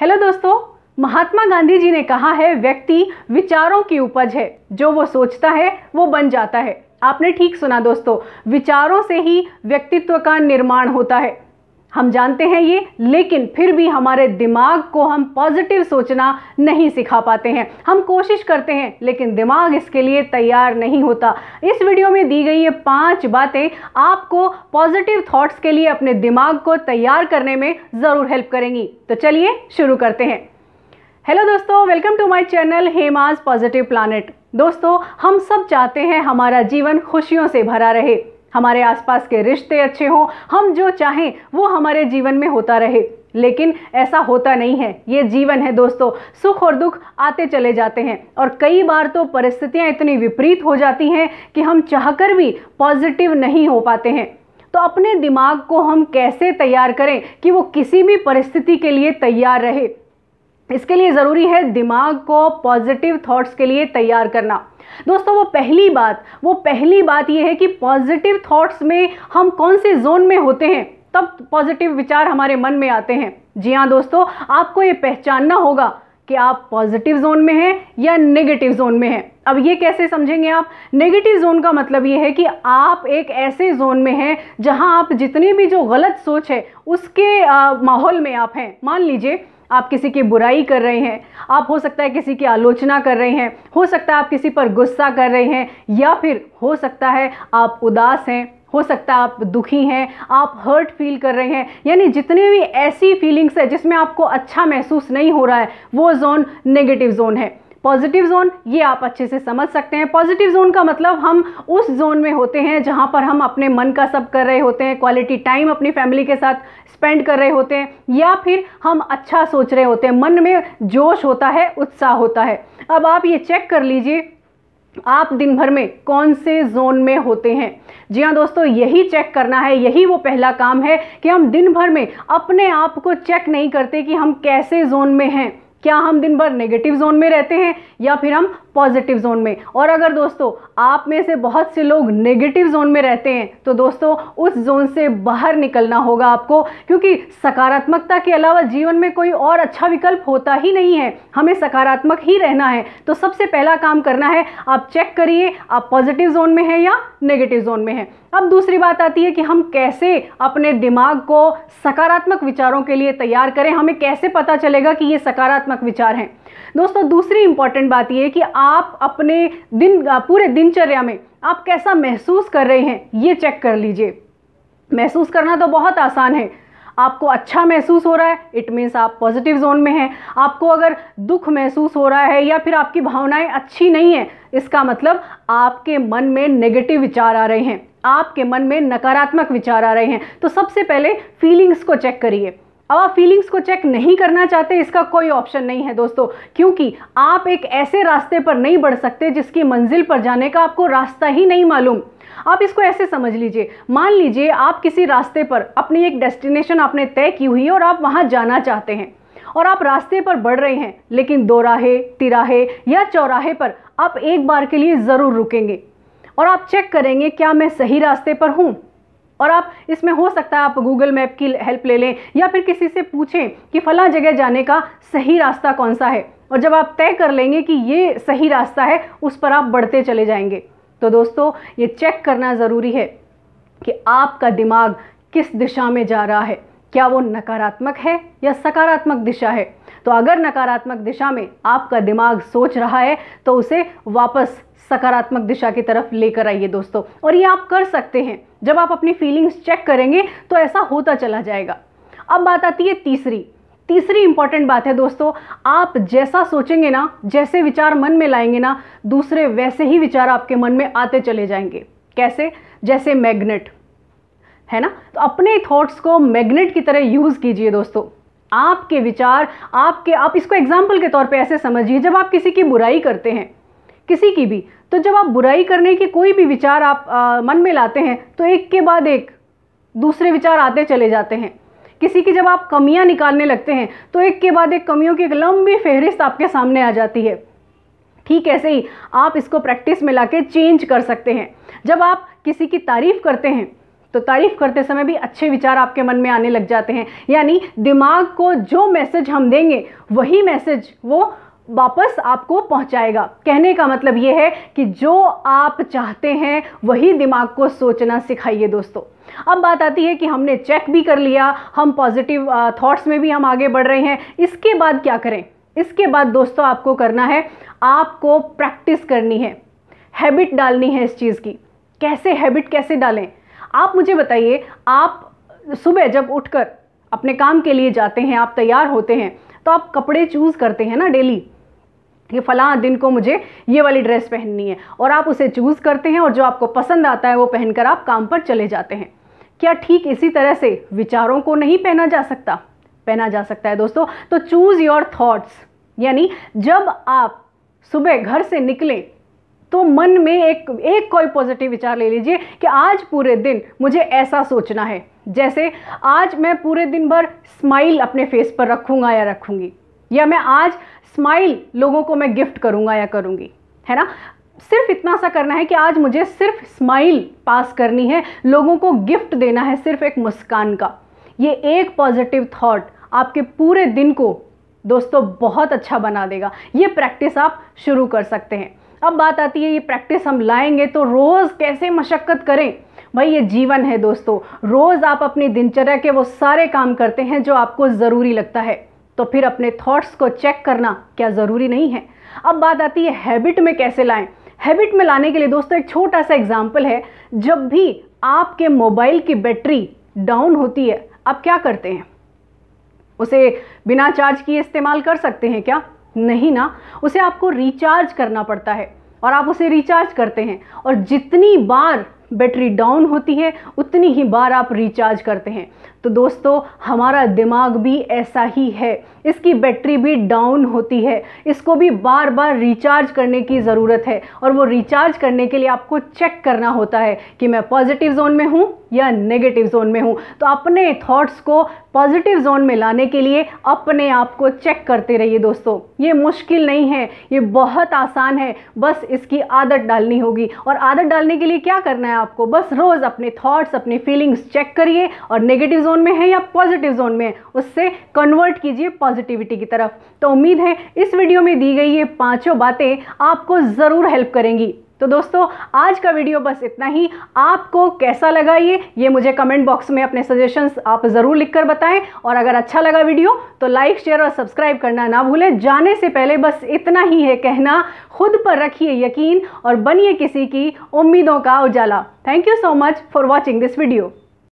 hello दोस्तों महात्मा गांधी जी ने कहा है व्यक्ति विचारों की उपज है जो वो सोचता है वो बन जाता है आपने ठीक सुना दोस्तों विचारों से ही व्यक्तित्व का निर्माण होता है हम जानते हैं ये लेकिन फिर भी हमारे दिमाग को हम पॉजिटिव सोचना नहीं सिखा पाते हैं हम कोशिश करते हैं लेकिन दिमाग इसके लिए तैयार नहीं होता इस वीडियो में दी गई ये पांच बातें आपको पॉजिटिव थॉट्स के लिए अपने दिमाग को तैयार करने में ज़रूर हेल्प करेंगी तो चलिए शुरू करते हैं हेलो दोस्तों welcome to my channel Hemas positive planet दोस्तों हम सब चाहते हैं हमारा जीवन खुशियों से भरा रहे हमारे आसपास के रिश्ते अच्छे हों हम जो चाहें वो हमारे जीवन में होता रहे लेकिन ऐसा होता नहीं है ये जीवन है दोस्तों सुख और दुख आते चले जाते हैं और कई बार तो परिस्थितियाँ इतनी विपरीत हो जाती हैं कि हम चाहकर भी पॉजिटिव नहीं हो पाते हैं तो अपने दिमाग को हम कैसे तैयार करें कि वो किसी भी परिस्थिति के लिए तैयार रहे इसके लिए ज़रूरी है दिमाग को पॉजिटिव थॉट्स के लिए तैयार करना दोस्तों वो पहली बात वो पहली बात ये है कि पॉजिटिव थॉट्स में हम कौन से जोन में होते हैं तब पॉजिटिव विचार हमारे मन में आते हैं जी हाँ दोस्तों आपको ये पहचानना होगा कि आप पॉजिटिव जोन में हैं या नेगेटिव जोन में हैं अब ये कैसे समझेंगे आप नेगेटिव जोन का मतलब ये है कि आप एक ऐसे जोन में हैं जहां आप जितनी भी जो गलत सोच है उसके माहौल में आप हैं मान लीजिए आप किसी की बुराई कर रहे हैं आप हो सकता है किसी की आलोचना कर रहे हैं हो सकता है आप किसी पर गुस्सा कर रहे हैं या फिर हो सकता है आप उदास हैं हो सकता है आप दुखी हैं आप हर्ट फील कर रहे हैं यानी जितनी भी ऐसी फीलिंग्स है जिसमें आपको अच्छा महसूस नहीं हो रहा है वो जोन नेगेटिव जोन है पॉजिटिव जोन ये आप अच्छे से समझ सकते हैं पॉजिटिव जोन का मतलब हम उस जोन में होते हैं जहाँ पर हम अपने मन का सब कर रहे होते हैं क्वालिटी टाइम अपनी फैमिली के साथ स्पेंड कर रहे होते हैं या फिर हम अच्छा सोच रहे होते हैं मन में जोश होता है उत्साह होता है अब आप ये चेक कर लीजिए आप दिन भर में कौन से जोन में होते हैं जी हाँ दोस्तों यही चेक करना है यही वो पहला काम है कि हम दिन भर में अपने आप को चेक नहीं करते कि हम कैसे जोन में हैं क्या हम दिन भर नेगेटिव जोन में रहते हैं या फिर हम पॉजिटिव जोन में और अगर दोस्तों आप में से बहुत से लोग नेगेटिव जोन में रहते हैं तो दोस्तों उस जोन से बाहर निकलना होगा आपको क्योंकि सकारात्मकता के अलावा जीवन में कोई और अच्छा विकल्प होता ही नहीं है हमें सकारात्मक ही रहना है तो सबसे पहला काम करना है आप चेक करिए आप पॉजिटिव जोन में हैं या नेगेटिव जोन में है अब दूसरी बात आती है कि हम कैसे अपने दिमाग को सकारात्मक विचारों के लिए तैयार करें हमें कैसे पता चलेगा कि ये सकारात्मक विचार हैं दोस्तों दूसरी इंपॉर्टेंट बात यह है कि आप आप अपने दिन पूरे दिनचर्या में आप कैसा महसूस कर रहे हैं ये चेक कर लीजिए महसूस करना तो बहुत आसान है आपको अच्छा महसूस हो रहा है इट मीन्स आप पॉजिटिव जोन में हैं आपको अगर दुख महसूस हो रहा है या फिर आपकी भावनाएं अच्छी नहीं हैं इसका मतलब आपके मन में नेगेटिव विचार आ रहे हैं आपके मन में नकारात्मक विचार आ रहे हैं तो सबसे पहले फीलिंग्स को चेक करिए अब आप फीलिंग्स को चेक नहीं करना चाहते इसका कोई ऑप्शन नहीं है दोस्तों क्योंकि आप एक ऐसे रास्ते पर नहीं बढ़ सकते जिसकी मंजिल पर जाने का आपको रास्ता ही नहीं मालूम आप इसको ऐसे समझ लीजिए मान लीजिए आप किसी रास्ते पर अपनी एक डेस्टिनेशन आपने तय की हुई है और आप वहाँ जाना चाहते हैं और आप रास्ते पर बढ़ रहे हैं लेकिन दो राहे तिराहे या चौराहे पर आप एक बार के लिए ज़रूर रुकेंगे और आप चेक करेंगे क्या मैं सही रास्ते पर हूँ और आप इसमें हो सकता है आप गूगल मैप की हेल्प ले लें या फिर किसी से पूछें कि फला जगह जाने का सही रास्ता कौन सा है और जब आप तय कर लेंगे कि ये सही रास्ता है उस पर आप बढ़ते चले जाएंगे तो दोस्तों ये चेक करना ज़रूरी है कि आपका दिमाग किस दिशा में जा रहा है क्या वो नकारात्मक है या सकारात्मक दिशा है तो अगर नकारात्मक दिशा में आपका दिमाग सोच रहा है तो उसे वापस सकारात्मक दिशा की तरफ लेकर आइए दोस्तों और ये आप कर सकते हैं जब आप अपनी फीलिंग्स चेक करेंगे तो ऐसा होता चला जाएगा अब बात आती है तीसरी तीसरी इंपॉर्टेंट बात है दोस्तों आप जैसा सोचेंगे ना जैसे विचार मन में लाएंगे ना दूसरे वैसे ही विचार आपके मन में आते चले जाएंगे कैसे जैसे मैग्नेट है ना तो अपने थॉट्स को मैग्नेट की तरह यूज़ कीजिए दोस्तों आपके विचार आपके आप इसको एग्जाम्पल के तौर पे ऐसे समझिए जब आप किसी की बुराई करते हैं किसी की भी तो जब आप बुराई करने के कोई भी विचार आप आ, मन में लाते हैं तो एक के बाद एक दूसरे विचार आते चले जाते हैं किसी की जब आप कमियां निकालने लगते हैं तो एक के बाद एक कमियों की एक लंबी फहरिस्त आपके सामने आ जाती है ठीक ऐसे ही आप इसको प्रैक्टिस में ला चेंज कर सकते हैं जब आप किसी की तारीफ़ करते हैं तो तारीफ़ करते समय भी अच्छे विचार आपके मन में आने लग जाते हैं यानी दिमाग को जो मैसेज हम देंगे वही मैसेज वो वापस आपको पहुंचाएगा कहने का मतलब ये है कि जो आप चाहते हैं वही दिमाग को सोचना सिखाइए दोस्तों अब बात आती है कि हमने चेक भी कर लिया हम पॉजिटिव थॉट्स में भी हम आगे बढ़ रहे हैं इसके बाद क्या करें इसके बाद दोस्तों आपको करना है आपको प्रैक्टिस करनी है हैबिट डालनी है इस चीज़ की कैसे हैबिट कैसे डालें आप मुझे बताइए आप सुबह जब उठकर अपने काम के लिए जाते हैं आप तैयार होते हैं तो आप कपड़े चूज़ करते हैं ना डेली कि फ़ला दिन को मुझे ये वाली ड्रेस पहननी है और आप उसे चूज़ करते हैं और जो आपको पसंद आता है वो पहनकर आप काम पर चले जाते हैं क्या ठीक इसी तरह से विचारों को नहीं पहना जा सकता पहना जा सकता है दोस्तों तो चूज़ योर थॉट्स यानी जब आप सुबह घर से निकलें तो मन में एक एक कोई पॉजिटिव विचार ले लीजिए कि आज पूरे दिन मुझे ऐसा सोचना है जैसे आज मैं पूरे दिन भर स्माइल अपने फेस पर रखूँगा या रखूँगी या मैं आज स्माइल लोगों को मैं गिफ्ट करूँगा या करूँगी है ना सिर्फ इतना सा करना है कि आज मुझे सिर्फ स्माइल पास करनी है लोगों को गिफ्ट देना है सिर्फ एक मुस्कान का ये एक पॉजिटिव थॉट आपके पूरे दिन को दोस्तों बहुत अच्छा बना देगा ये प्रैक्टिस आप शुरू कर सकते हैं अब बात आती है ये प्रैक्टिस हम लाएंगे तो रोज़ कैसे मशक्क़त करें भाई ये जीवन है दोस्तों रोज़ आप अपनी दिनचर्या के वो सारे काम करते हैं जो आपको ज़रूरी लगता है तो फिर अपने थॉट्स को चेक करना क्या ज़रूरी नहीं है अब बात आती है हैबिट में कैसे लाएं हैबिट में लाने के लिए दोस्तों एक छोटा सा एग्जाम्पल है जब भी आपके मोबाइल की बैटरी डाउन होती है आप क्या करते हैं उसे बिना चार्ज किए इस्तेमाल कर सकते हैं क्या नहीं ना उसे आपको रिचार्ज करना पड़ता है और आप उसे रिचार्ज करते हैं और जितनी बार बैटरी डाउन होती है उतनी ही बार आप रिचार्ज करते हैं तो दोस्तों हमारा दिमाग भी ऐसा ही है इसकी बैटरी भी डाउन होती है इसको भी बार बार रिचार्ज करने की ज़रूरत है और वो रिचार्ज करने के लिए आपको चेक करना होता है कि मैं पॉजिटिव जोन में हूँ या नेगेटिव जोन में हूँ तो अपने थॉट्स को पॉजिटिव जोन में लाने के लिए अपने आप को चेक करते रहिए दोस्तों ये मुश्किल नहीं है ये बहुत आसान है बस इसकी आदत डालनी होगी और आदत डालने के लिए क्या करना है आपको बस रोज़ अपने थॉट्स अपनी फीलिंग्स चेक करिए और नेगेटिव जोन में है या पॉजिटिव जोन में है उससे कन्वर्ट कीजिए पॉजिटिविटी की तरफ तो उम्मीद है इस वीडियो में दी गई ये पांचों बातें आपको ज़रूर हेल्प करेंगी तो दोस्तों आज का वीडियो बस इतना ही आपको कैसा लगा ये ये मुझे कमेंट बॉक्स में अपने सजेशंस आप ज़रूर लिखकर बताएं और अगर अच्छा लगा वीडियो तो लाइक शेयर और सब्सक्राइब करना ना भूलें जाने से पहले बस इतना ही है कहना खुद पर रखिए यकीन और बनिए किसी की उम्मीदों का उजाला thank you so much for watching this video